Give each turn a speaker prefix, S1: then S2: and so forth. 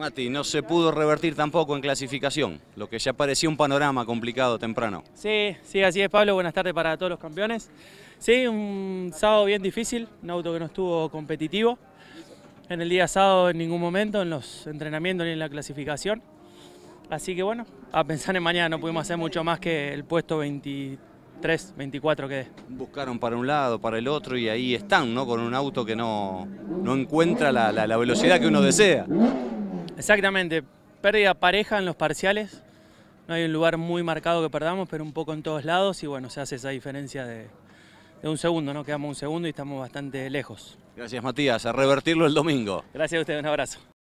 S1: Mati, no se pudo revertir tampoco en clasificación, lo que ya parecía un panorama complicado temprano.
S2: Sí, sí, así es Pablo, buenas tardes para todos los campeones. Sí, un sábado bien difícil, un auto que no estuvo competitivo. En el día sábado en ningún momento, en los entrenamientos ni en la clasificación. Así que bueno, a pensar en mañana, no pudimos hacer mucho más que el puesto 23, 24 que
S1: Buscaron para un lado, para el otro y ahí están, ¿no? Con un auto que no, no encuentra la, la velocidad que uno desea.
S2: Exactamente, pérdida pareja en los parciales. No hay un lugar muy marcado que perdamos, pero un poco en todos lados y bueno, se hace esa diferencia de, de un segundo, ¿no? Quedamos un segundo y estamos
S3: bastante lejos. Gracias Matías, a revertirlo el domingo. Gracias a ustedes, un abrazo.